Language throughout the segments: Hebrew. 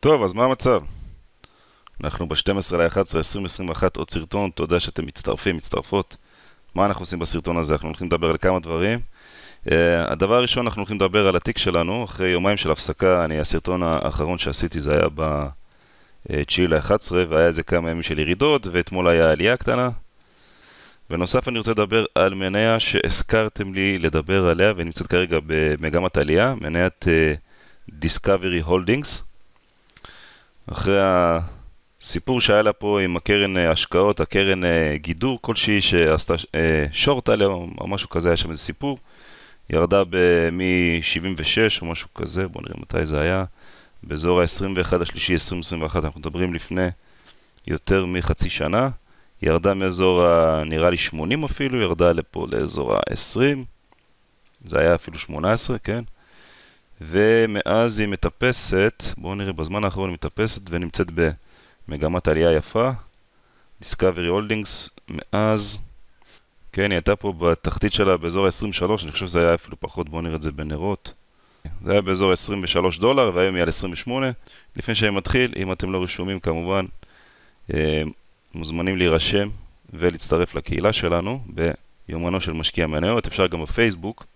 טוב, אז מה המצב? אנחנו ב-12 ל-11, 2021, עוד סרטון, תודה שאתם מצטרפים, מצטרפות. מה אנחנו עושים בסרטון הזה? אנחנו הולכים לדבר על כמה דברים. Uh, הדבר הראשון, אנחנו הולכים לדבר על התיק שלנו, אחרי יומיים של הפסקה, אני, הסרטון האחרון שעשיתי זה היה ב-9 ל-11, והיה איזה כמה ימים של ירידות, ואתמול היה עלייה קטנה. בנוסף, אני רוצה לדבר על מניה שהזכרתם לי לדבר עליה, ונמצאת כרגע במגמת עלייה, מניית uh, Discovery Holdings. אחרי הסיפור שהיה לה פה עם הקרן אה, השקעות, הקרן אה, גידור כלשהי שעשתה שורט עליה אה, או משהו כזה, היה שם איזה סיפור. ירדה מ-76 או משהו כזה, בואו נראה מתי זה היה, באזור ה-21 השלישי 2021, אנחנו מדברים לפני יותר מחצי שנה, ירדה מאזור ה... נראה לי 80 אפילו, ירדה לפה לאזור ה-20, זה היה אפילו 18, כן? ומאז היא מטפסת, בואו נראה, בזמן האחרון היא מטפסת ונמצאת במגמת עלייה יפה. Discovery Holdings מאז, כן, היא הייתה פה בתחתית שלה באזור ה-23, אני חושב שזה היה אפילו פחות, בואו נראה את זה בנרות. זה היה באזור 23 דולר, והיום היא על 28. לפני שאני מתחיל, אם אתם לא רשומים כמובן, אה, מוזמנים להירשם ולהצטרף לקהילה שלנו ביומנו של משקיע מניות, אפשר גם בפייסבוק,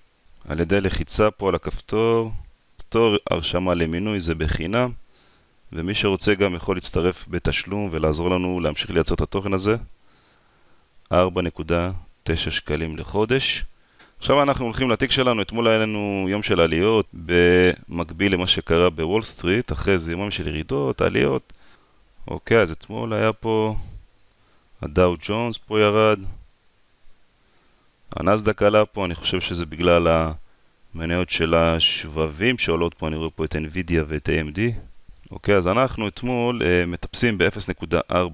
על ידי לחיצה פה על הכפתור לפטור, הרשמה למינוי זה בחינם, ומי שרוצה גם יכול להצטרף בתשלום ולעזור לנו להמשיך לייצר את התוכן הזה. 4.9 שקלים לחודש. עכשיו אנחנו הולכים לתיק שלנו, אתמול היה לנו יום של עליות במקביל למה שקרה בוול סטריט, אחרי זה יומם של ירידות, עליות. אוקיי, אז אתמול היה פה הדאו ג'ונס פה ירד, הנסדק עלה פה, אני חושב שזה בגלל ה... מניות של השבבים שעולות פה, אני רואה פה את NVIDIA ואת AMD. אוקיי, אז אנחנו אתמול אה, מטפסים ב-0.46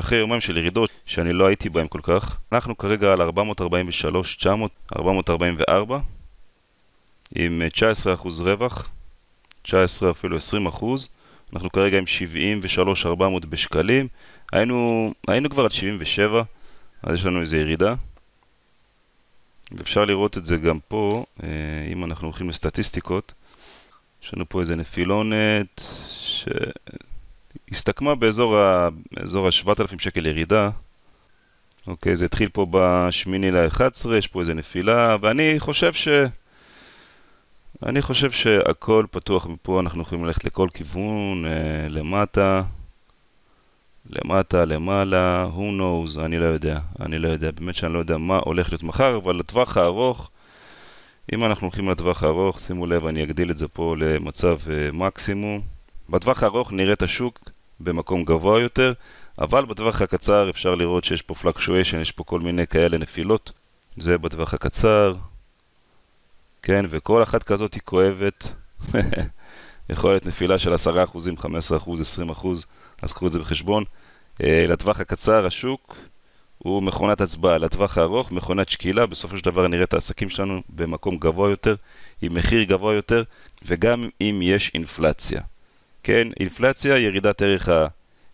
אחרי יומיים של ירידות שאני לא הייתי בהם כל כך. אנחנו כרגע על 443, 900, 444 עם 19% אה, אחוז רווח, 19 אפילו 20%. אחוז. אנחנו כרגע עם 73,400 בשקלים. היינו, היינו כבר על 77, אז יש לנו איזו ירידה. ואפשר לראות את זה גם פה, אה, אם אנחנו הולכים לסטטיסטיקות, יש לנו פה איזה נפילונת שהסתכמה באזור ה-7,000 שקל ירידה. אוקיי, זה התחיל פה בשמיני ל-11, יש פה איזה נפילה, ואני חושב ש... אני חושב שהכל פתוח מפה, אנחנו יכולים ללכת לכל כיוון, אה, למטה, למטה, למעלה, who knows, אני לא יודע, אני לא יודע, באמת שאני לא יודע מה הולך להיות מחר, אבל לטווח הארוך, אם אנחנו הולכים לטווח הארוך, שימו לב, אני אגדיל את זה פה למצב uh, מקסימום. בטווח הארוך נראה את השוק במקום גבוה יותר, אבל בטווח הקצר אפשר לראות שיש פה פלקשואשן, יש פה כל מיני כאלה נפילות. זה בטווח הקצר, כן, וכל אחת כזאת היא כואבת. יכול להיות נפילה של 10%, 15%, 20%, אז קחו את זה בחשבון. אה, לטווח הקצר, השוק הוא מכונת הצבעה, לטווח הארוך, מכונת שקילה, בסופו של דבר נראה את העסקים שלנו במקום גבוה יותר, עם מחיר גבוה יותר, וגם אם יש אינפלציה. כן, אינפלציה, ירידת ערך, ה...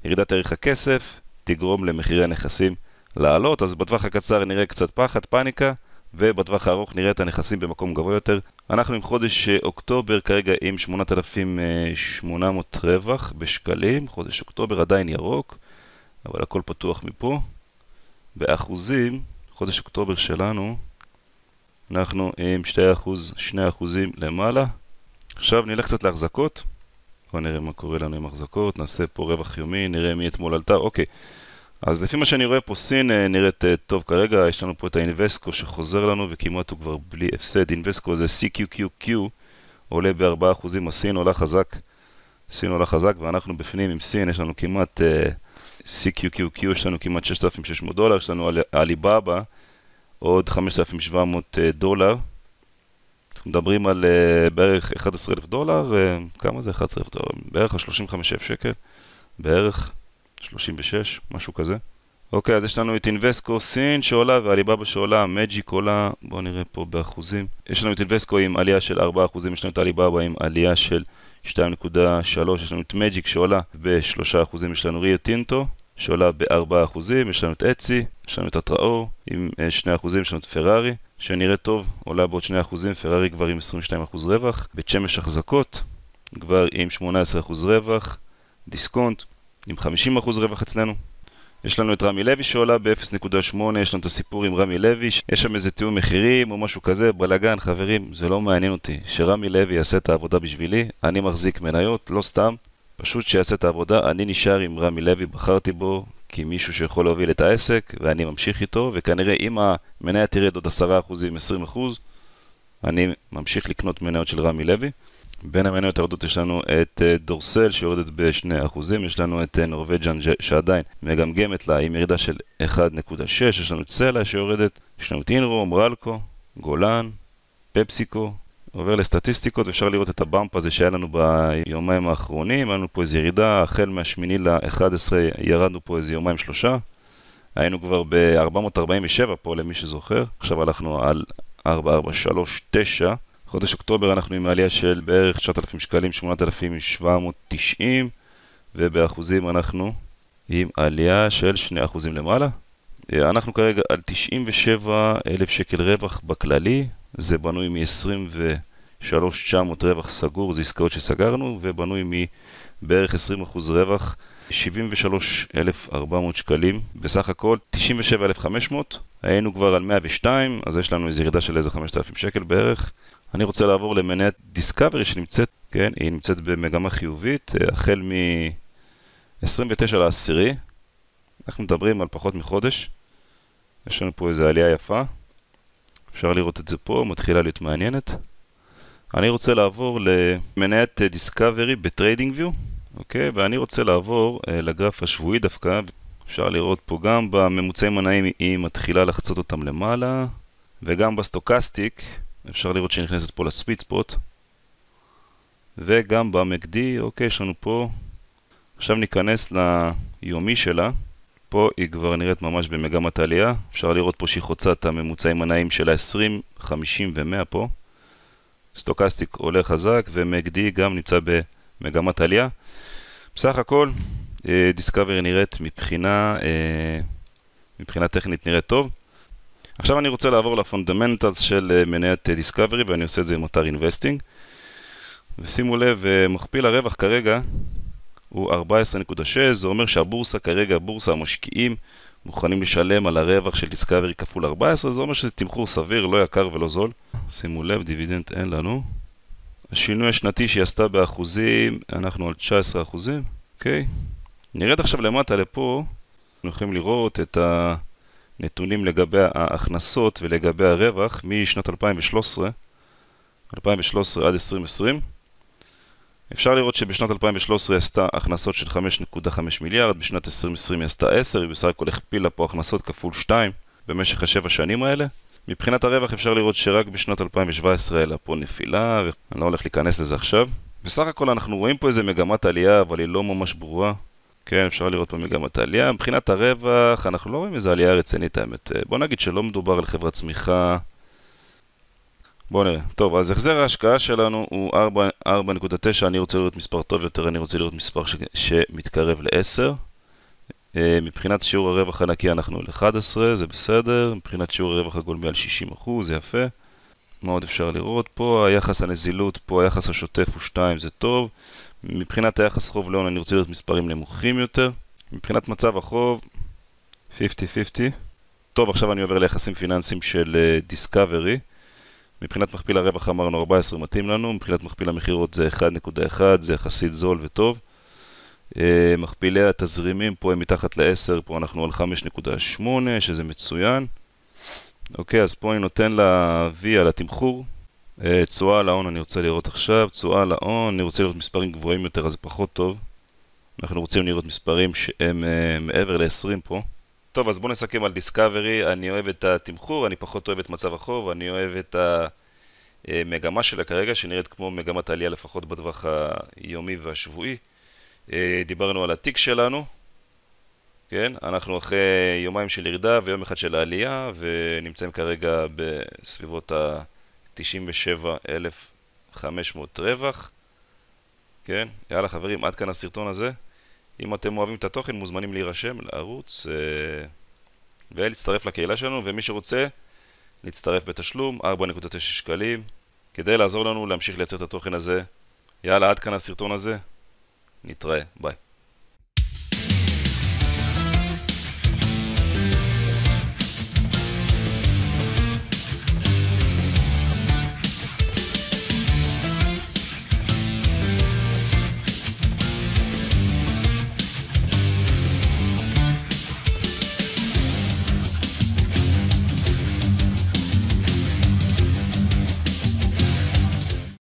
ירידת ערך הכסף, תגרום למחירי הנכסים לעלות, אז בטווח הקצר נראה קצת פחד, פאניקה, ובטווח הארוך נראה את הנכסים במקום גבוה יותר. אנחנו עם חודש אה, אוקטובר כרגע עם 8,800 אה, רווח בשקלים, חודש אוקטובר עדיין ירוק, אבל הכל פתוח מפה. באחוזים, חודש אוקטובר שלנו, אנחנו עם 2%, אחוז, 2 אחוזים למעלה. עכשיו נלך קצת להחזקות. בואו נראה מה קורה לנו עם החזקות, נעשה פה רווח יומי, נראה מי אתמול עלתה, אוקיי. אז לפי מה שאני רואה פה, סין אה, נראית אה, טוב כרגע, יש לנו פה את האינבסקו שחוזר לנו וכמעט הוא כבר בלי הפסד. אינבסקו זה CQQQ, עולה ב-4%, הסין עולה חזק, סין עולה חזק ואנחנו בפנים עם סין, יש לנו כמעט uh, אה, CQQQ, יש לנו כמעט 6,600 דולר, יש לנו עליבאבא, עוד 5,700 דולר. אנחנו מדברים על uh, בערך 11,000 דולר, uh, כמה זה 11,000 דולר? בערך ה-35,000 שקל, בערך. 36, משהו כזה. אוקיי, אז יש לנו את אינבסקו סין שעולה ועליבאבא שעולה, מג'יק עולה, בואו נראה פה באחוזים. יש לנו את אינבסקו עם עלייה של 4%, יש לנו את עליבאבא עם עלייה של 2.3, יש לנו את מג'יק שעולה ב-3%, יש לנו ריו טינטו שעולה ב-4%, יש לנו את אצי, יש לנו את הטראור עם 2%, אה, יש לנו את פרארי, שנראה טוב, עולה בעוד 2%, פרארי כבר עם 22% רווח, בית שמש החזקות כבר עם 18% רווח, דיסקונט עם 50% רווח אצלנו. יש לנו את רמי לוי שעולה ב-0.8, יש לנו את הסיפור עם רמי לוי, יש שם איזה תיאום מחירים או משהו כזה, בלאגן, חברים, זה לא מעניין אותי. שרמי לוי יעשה את העבודה בשבילי, אני מחזיק מניות, לא סתם, פשוט שיעשה את העבודה, אני נשאר עם רמי לוי, בחרתי בו כמישהו שיכול להוביל את העסק, ואני ממשיך איתו, וכנראה אם המניה תרד עוד 10%, 20%, אני ממשיך לקנות מניות של רמי לוי. בין המניות הירדות יש לנו את אה, דורסל שיורדת ב-2%, יש לנו את אה, נורבג'ן שעדיין מגמגמת לה עם ירידה של 1.6, יש לנו את סלע שיורדת, יש לנו את אינרום, רלקו, גולן, פפסיקו, עובר לסטטיסטיקות, אפשר לראות את הבאמפ הזה שהיה לנו ביומיים האחרונים, היה לנו פה איזו ירידה, החל מה-8 ל-11 ירדנו פה איזה יומיים שלושה, היינו כבר ב-447 פה למי שזוכר, עכשיו הלכנו על 4439. חודש אוקטובר אנחנו עם עלייה של בערך 9,000 שקלים, 8,790, ובאחוזים אנחנו עם עלייה של 2% למעלה. אה, אנחנו כרגע על 97,000 שקל רווח בכללי, זה בנוי מ-23,900 רווח סגור, זה עסקאות שסגרנו, ובנוי מבערך 20% רווח, 73,400 שקלים, בסך הכל 97,500, היינו כבר על 102, אז יש לנו איזו ירידה של איזה 5,000 שקל בערך, אני רוצה לעבור למניית דיסקאברי שנמצאת, כן, היא נמצאת במגמה חיובית, אה, החל מ-29 לעשירי, אנחנו מדברים על פחות מחודש, יש לנו פה איזו עלייה יפה, אפשר לראות את זה פה, מתחילה להיות מעניינת. אני רוצה לעבור למניית דיסקאברי בטריידינג ויו, אוקיי? ואני רוצה לעבור אה, לגרף השבועי דווקא, אפשר לראות פה גם בממוצעים הנעים היא מתחילה לחצות אותם למעלה, וגם בסטוקסטיק. אפשר לראות שהיא נכנסת פה לסוויט ספוט. וגם ב-MACD, אוקיי, יש לנו פה, עכשיו ניכנס ליומי שלה. פה היא כבר נראית ממש במגמת עלייה, אפשר לראות פה שהיא חוצה את הממוצעים הנעים של ה-20, 50 ו-100 פה. סטוקסטיק עולה חזק ומקD גם נמצא במגמת עלייה. בסך הכל אה, דיסקאבר נראית מבחינה, אה, מבחינה טכנית נראית טוב. עכשיו אני רוצה לעבור לפונדמנטלס של אה, מניית אה, דיסקאברי, ואני עושה את זה עם אתר אינבסטינג. ושימו לב, אה, מכפיל הרווח כרגע הוא 14.6, זה אומר שהבורסה כרגע, בורסה המשקיעים, מוכנים לשלם על הרווח של דיסקאברי כפול 14, זה אומר שזה תמחור סביר, לא יקר ולא זול. שימו לב, דיבידנד אין לנו. השינוי השנתי שהיא עשתה באחוזים, אנחנו על 19 אחוזים, אוקיי? נרד עכשיו למטה לפה, אנחנו יכולים לראות את ה... נתונים לגבי ההכנסות ולגבי הרווח משנת 2013, 2013 עד 2020. אפשר לראות שבשנת 2013 היא עשתה הכנסות של 5.5 מיליארד, בשנת 2020 היא עשתה 10, היא בסך הכל הכפילה פה הכנסות כפול 2 במשך השבע שנים האלה. מבחינת הרווח אפשר לראות שרק בשנת 2017 היה לה פה נפילה, ואני לא הולך להיכנס לזה עכשיו. בסך הכל אנחנו רואים פה איזה מגמת עלייה, אבל היא לא ממש ברורה. כן, אפשר לראות פה מגמת העלייה. מבחינת הרווח, אנחנו לא רואים איזה עלייה רצינית האמת. אה, בוא נגיד שלא מדובר על חברת צמיחה. בואו נראה. טוב, אז החזר ההשקעה שלנו הוא 4.9, אני רוצה לראות מספר טוב יותר, אני רוצה לראות מספר ש... שמתקרב ל-10. אה, מבחינת שיעור הרווח הנקי אנחנו על 11, זה בסדר. מבחינת שיעור הרווח הגולמי על 60%, זה יפה. מה עוד אפשר לראות פה? היחס הנזילות פה, היחס השוטף הוא 2, זה טוב. מבחינת היחס חוב להון אני רוצה לראות מספרים נמוכים יותר. מבחינת מצב החוב, 50-50. טוב, עכשיו אני עובר ליחסים פיננסיים של דיסקאברי. אה, מבחינת מכפיל הרווח אמרנו 14 מתאים לנו, מבחינת מכפיל המכירות זה 1.1, זה יחסית זול וטוב. אה, מכפילי התזרימים פה הם מתחת ל-10, פה אנחנו על 5.8, שזה מצוין. אוקיי, אז פה אני נותן ל-V על התמחור, אה, תשואה על ההון אני רוצה לראות עכשיו, תשואה על ההון, אני רוצה לראות מספרים גבוהים יותר, אז זה פחות טוב. אנחנו רוצים לראות מספרים שהם uh, מעבר ל-20 פה. טוב, אז בואו נסכם על דיסקאברי, אני אוהב את התמחור, אני פחות אוהב את מצב החוב, אני אוהב את המגמה שלה כרגע, שנראית כמו מגמת עלייה לפחות בטווח היומי והשבועי. אה, דיברנו על התיק שלנו, כן? אנחנו אחרי יומיים של ירידה ויום אחד של העלייה, ונמצאים כרגע בסביבות ה... 97,500 רווח. כן, יאללה חברים, עד כאן הסרטון הזה. אם אתם אוהבים את התוכן, מוזמנים להירשם לערוץ אה, ולהצטרף לקהילה שלנו, ומי שרוצה, להצטרף בתשלום, 4.9 שקלים, כדי לעזור לנו להמשיך לייצר את התוכן הזה. יאללה, עד כאן הסרטון הזה. נתראה, ביי.